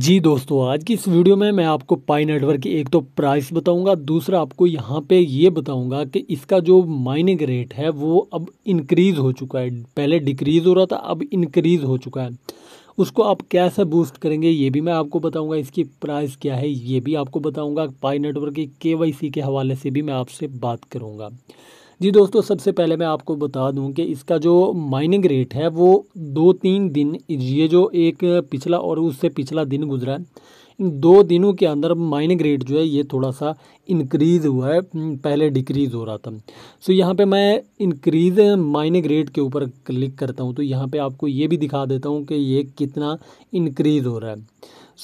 जी दोस्तों आज की इस वीडियो में मैं आपको पाई नेटवर्क की एक तो प्राइस बताऊंगा दूसरा आपको यहाँ पे ये बताऊंगा कि इसका जो माइनिंग रेट है वो अब इंक्रीज़ हो चुका है पहले डिक्रीज़ हो रहा था अब इंक्रीज़ हो चुका है उसको आप कैसे बूस्ट करेंगे ये भी मैं आपको बताऊंगा इसकी प्राइस क्या है ये भी आपको बताऊँगा पाई नेटवर्क की के के हवाले से भी मैं आपसे बात करूँगा जी दोस्तों सबसे पहले मैं आपको बता दूं कि इसका जो माइनिंग रेट है वो दो तीन दिन ये जो एक पिछला और उससे पिछला दिन गुजरा है इन दो दिनों के अंदर माइनिंग रेट जो है ये थोड़ा सा इंक्रीज़ हुआ है हम्म, पहले डिक्रीज़ हो रहा था सो यहाँ पे मैं इंक्रीज़ माइनिंग रेट के ऊपर क्लिक करता हूँ तो यहाँ पे आपको ये भी दिखा देता हूँ कि ये कितना इंक्रीज़ हो रहा है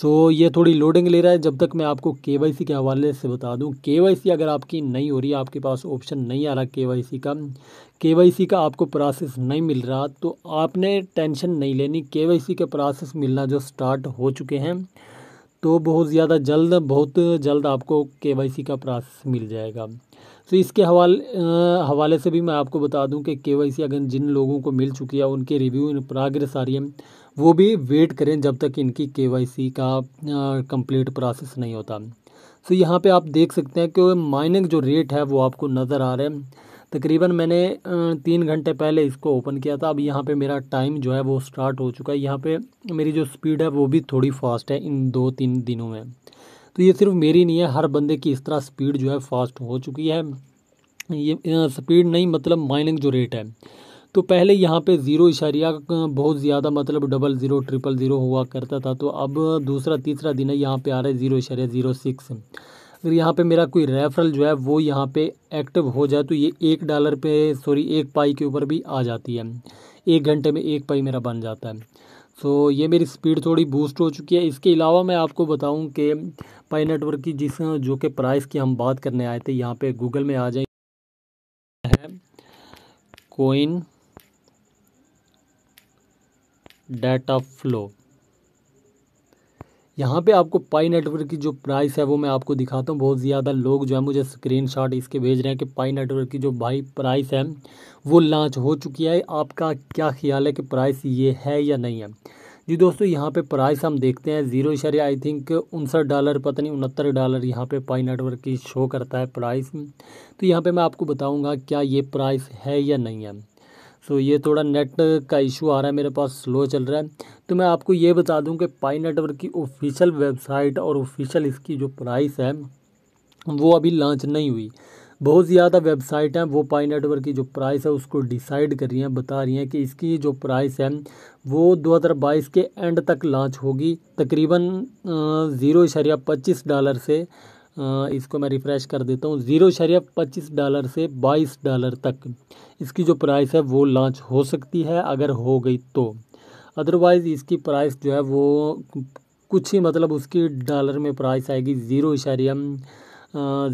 सो so, ये थोड़ी लोडिंग ले रहा है जब तक मैं आपको के वाई सी के हवाले से बता दूँ के वाई सी अगर आपकी नहीं हो रही आपके पास ऑप्शन नहीं आ रहा के वाई सी का के वाई सी का आपको प्रोसेस नहीं मिल रहा तो आपने टेंशन नहीं लेनी के वाई सी के प्रोसेस मिलना जो स्टार्ट हो चुके हैं तो बहुत ज़्यादा जल्द बहुत जल्द आपको के वाई सी का प्रोसेस मिल जाएगा तो इसके हवाले हवाले से भी मैं आपको बता दूं कि के वाई सी अगर जिन लोगों को मिल चुकी है उनके रिव्यू इन प्रोग्रेस आ रही है वो भी वेट करें जब तक इनकी के का कंप्लीट प्रोसेस नहीं होता सो so, यहाँ पे आप देख सकते हैं कि माइनिंग जो रेट है वो आपको नज़र आ रहा है तकरीबन मैंने तीन घंटे पहले इसको ओपन किया था अब यहाँ पे मेरा टाइम जो है वो स्टार्ट हो चुका है यहाँ पे मेरी जो स्पीड है वो भी थोड़ी फास्ट है इन दो तीन दिनों में तो ये सिर्फ मेरी नहीं है हर बंदे की इस तरह स्पीड जो है फास्ट हो चुकी है ये स्पीड नहीं मतलब माइनिंग जो रेट है तो पहले यहाँ पे ज़ीरो इशारिया बहुत ज़्यादा मतलब डबल ज़ीरो ट्रिपल ज़ीरो हुआ करता था तो अब दूसरा तीसरा दिन है यहाँ पे आ रहा है ज़ीरो इशारिया ज़ीरो सिक्स अगर यहाँ पे मेरा कोई रेफरल जो है वो यहाँ पे एक्टिव हो जाए तो ये एक डॉलर पे सॉरी एक पाई के ऊपर भी आ जाती है एक घंटे में एक पाई मेरा बन जाता है सो so, ये मेरी स्पीड थोड़ी बूस्ट हो चुकी है इसके अलावा मैं आपको बताऊं कि पाई नेटवर्क की जिस जो कि प्राइस की हम बात करने आए थे यहाँ पे गूगल में आ जाए कोइन डाटा फ्लो यहाँ पे आपको पाई नेटवर्क की जो प्राइस है वो मैं आपको दिखाता हूँ बहुत ज़्यादा लोग जो है मुझे स्क्रीनशॉट इसके भेज रहे हैं कि पाई नेटवर्क की जो भाई प्राइस है वो लॉन्च हो चुकी है आपका क्या ख्याल है कि प्राइस ये है या नहीं है जी दोस्तों यहाँ पे प्राइस हम देखते हैं ज़ीरो शरिया आई थिंक उनसठ डॉलर पता नहीं उनहत्तर डॉलर यहाँ पे पाई नेटवर्क की शो करता है प्राइस तो यहाँ पे मैं आपको बताऊँगा क्या ये प्राइस है या नहीं है सो तो ये थोड़ा नेट का इशू आ रहा है मेरे पास स्लो चल रहा है तो मैं आपको ये बता दूं कि पाई नेटवर्क की ऑफिशियल वेबसाइट और ऑफिशियल इसकी जो प्राइस है वो अभी लॉन्च नहीं हुई बहुत ज़्यादा वेबसाइट हैं वो पाई नेटवर्क की जो प्राइस है उसको डिसाइड कर रही हैं बता रही हैं कि इसकी जो प्राइस है वो 2022 के एंड तक लॉन्च होगी तकरीबन ज़ीरो इशारिया पच्चीस डॉलर से इसको मैं रिफ़्रेश कर देता हूँ ज़ीरो शरिया पच्चीस डॉलर से बाईस डॉलर तक इसकी जो प्राइस है वो लॉन्च हो सकती है अगर हो गई तो अदरवाइज़ इसकी प्राइस जो है वो कुछ ही मतलब उसकी डॉलर में प्राइस आएगी ज़ीरो इशारिया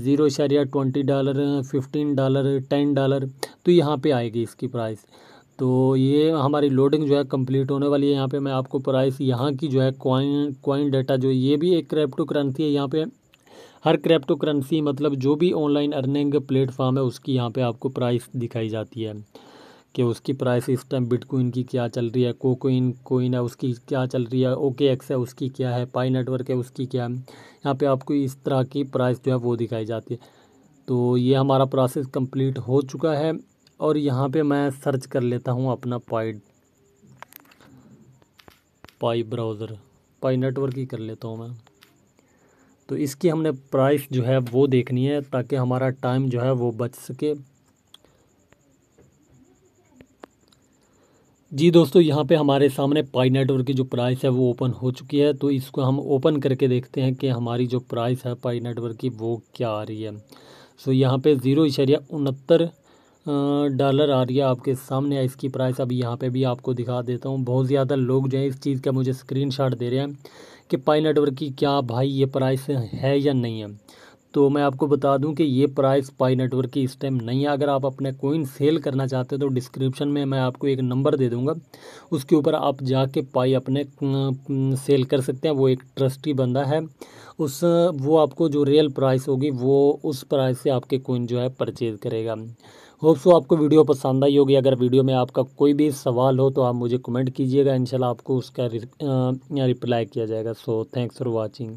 ज़ीरो इशारिया twenty dollar fifteen dollar ten dollar तो यहाँ पे आएगी इसकी प्राइस तो ये हमारी लोडिंग जो है कंप्लीट होने वाली है यहाँ पे मैं आपको प्राइस यहाँ की जो है कॉइन कॉइन डाटा जो ये भी एक क्रिप्टो करंसी है यहाँ पे हर क्रिप्टो करेंसी मतलब जो भी ऑनलाइन अर्निंग प्लेटफॉर्म है उसकी यहाँ पे आपको प्राइस दिखाई जाती है कि उसकी प्राइस इस टाइम बिटकॉइन की क्या चल रही है कोकोइन कोइन है उसकी क्या चल रही है ओके एक्स है उसकी क्या है पाई नेटवर्क है उसकी क्या है यहाँ पे आपको इस तरह की प्राइस जो है वो दिखाई जाती है तो ये हमारा प्रोसेस कंप्लीट हो चुका है और यहाँ पे मैं सर्च कर लेता हूँ अपना पाई पाई ब्राउज़र पाई नेटवर्क ही कर लेता हूँ मैं तो इसकी हमने प्राइस जो है वो देखनी है ताकि हमारा टाइम जो है वो बच सके जी दोस्तों यहाँ पे हमारे सामने पाई नेटवर्क की जो प्राइस है वो ओपन हो चुकी है तो इसको हम ओपन करके देखते हैं कि हमारी जो प्राइस है पाई नेटवर्क की वो क्या आ रही है सो यहाँ पे ज़ीरो इशारिया उनहत्तर डॉलर आ रही है आपके सामने है इसकी प्राइस अभी यहाँ पे भी आपको दिखा देता हूँ बहुत ज़्यादा लोग जो है इस चीज़ का मुझे स्क्रीन दे रहे हैं कि पाई नेटवर्क की क्या भाई ये प्राइस है या नहीं है तो मैं आपको बता दूं कि ये प्राइस पाई नेटवर्क की इस टाइम नहीं है अगर आप अपने कोइन सेल करना चाहते हो तो डिस्क्रिप्शन में मैं आपको एक नंबर दे दूंगा उसके ऊपर आप जाके पाई अपने सेल कर सकते हैं वो एक ट्रस्टी बंदा है उस वो आपको जो रियल प्राइस होगी वो उस प्राइस से आपके कोइन जो है परचेज़ करेगा होप सो आपको वीडियो पसंद आई होगी अगर वीडियो में आपका कोई भी सवाल हो तो आप मुझे कमेंट कीजिएगा इंशाल्लाह आपको उसका रिप्लाई किया जाएगा सो थैंक्स फॉर वाचिंग